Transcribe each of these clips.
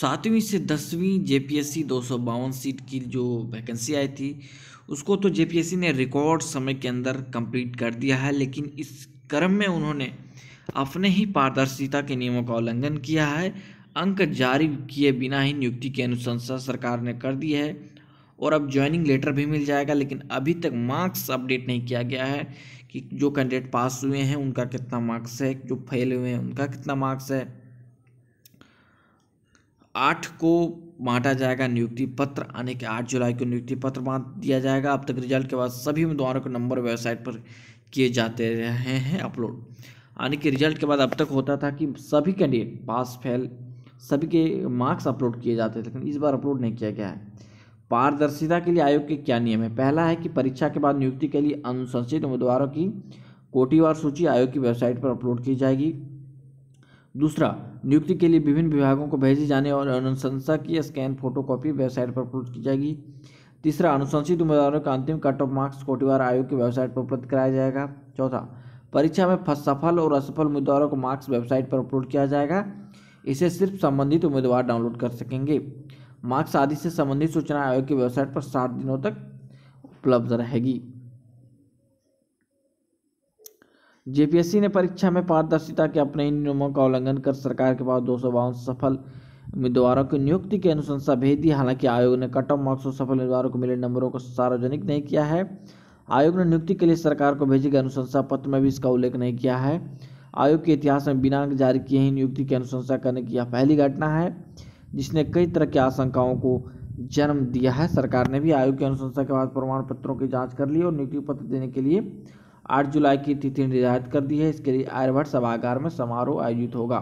सातवीं से दसवीं जे पी एस सी दो सौ बावन सीट की जो वैकेंसी आई थी उसको तो जे पी एस सी ने रिकॉर्ड समय के अंदर कंप्लीट कर दिया है लेकिन इस क्रम में उन्होंने अपने ही पारदर्शिता के नियमों का उल्लंघन किया है अंक जारी किए बिना ही नियुक्ति की अनुशंसा सरकार ने कर दी है और अब ज्वाइनिंग लेटर भी मिल जाएगा लेकिन अभी तक मार्क्स अपडेट नहीं किया गया है कि जो कैंडिडेट पास हुए हैं उनका कितना मार्क्स है जो फेल हुए हैं उनका कितना मार्क्स है आठ को बांटा जाएगा नियुक्ति पत्र आने के आठ जुलाई को नियुक्ति पत्र बांट दिया जाएगा अब तक रिजल्ट के बाद सभी उम्मीदवारों के नंबर वेबसाइट पर किए जाते रहे हैं अपलोड आने के रिजल्ट के बाद अब तक होता था कि सभी कैंडिडेट पास फेल सभी के मार्क्स अपलोड किए जाते थे लेकिन इस बार अपलोड नहीं किया गया है पारदर्शिता के लिए आयोग के क्या नियम है पहला है कि परीक्षा के बाद नियुक्ति के लिए अनुशंसित उम्मीदवारों की कोटिवार सूची आयोग की वेबसाइट पर अपलोड की जाएगी दूसरा नियुक्ति के लिए विभिन्न विभागों को भेजी जाने और अनुशंसा की स्कैन फोटोकॉपी वेबसाइट पर अपलोड की जाएगी तीसरा अनुशंसित उम्मीदवारों का अंतिम कट ऑफ मार्क्स कोटिवार आयोग की वेबसाइट पर उपलब्ध कराया जाएगा चौथा परीक्षा में सफल और असफल उम्मीदवारों को मार्क्स वेबसाइट पर अपलोड किया जाएगा इसे सिर्फ संबंधित उम्मीदवार डाउनलोड कर सकेंगे मार्क्स आदि से संबंधित सूचना आयोग की वेबसाइट पर सात दिनों तक उपलब्ध रहेगी जेपीएससी ने परीक्षा में पारदर्शिता के अपने इन नियमों का उल्लंघन कर सरकार के पास दो सफल उम्मीदवारों की नियुक्ति की अनुशंसा भेज दी हालांकि आयोग ने कट ऑफ मार्क्स और सफल उम्मीदवारों को मिले नंबरों को सार्वजनिक नहीं किया है आयोग ने नियुक्ति के लिए सरकार को भेजे गए अनुशंसा पत्र में भी इसका उल्लेख नहीं किया है आयोग के इतिहास में बिना जारी किए ही नियुक्ति की अनुशंसा करने की यह पहली घटना है जिसने कई तरह की आशंकाओं को जन्म दिया है सरकार ने भी आयोग की अनुशंसा के बाद प्रमाण पत्रों की जांच कर ली और नियुक्ति पत्र देने के लिए आठ जुलाई की तिथि निर्धारित कर दी है इसके लिए आर्यभट्ट सभागार में समारोह आयोजित होगा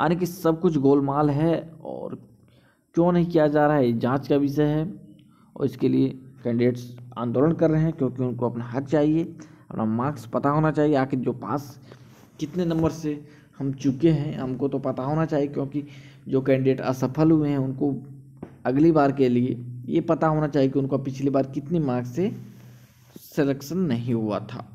यानी कि सब कुछ गोलमाल है और क्यों नहीं किया जा रहा है जांच का विषय है और इसके लिए कैंडिडेट्स आंदोलन कर रहे हैं क्योंकि उनको अपना हक चाहिए अपना मार्क्स पता होना चाहिए आखिर जो पास कितने नंबर से हम चुके हैं हमको तो पता होना चाहिए क्योंकि जो कैंडिडेट असफल हुए हैं उनको अगली बार के लिए ये पता होना चाहिए कि उनको पिछली बार कितने मार्क्स से सिलेक्शन नहीं हुआ था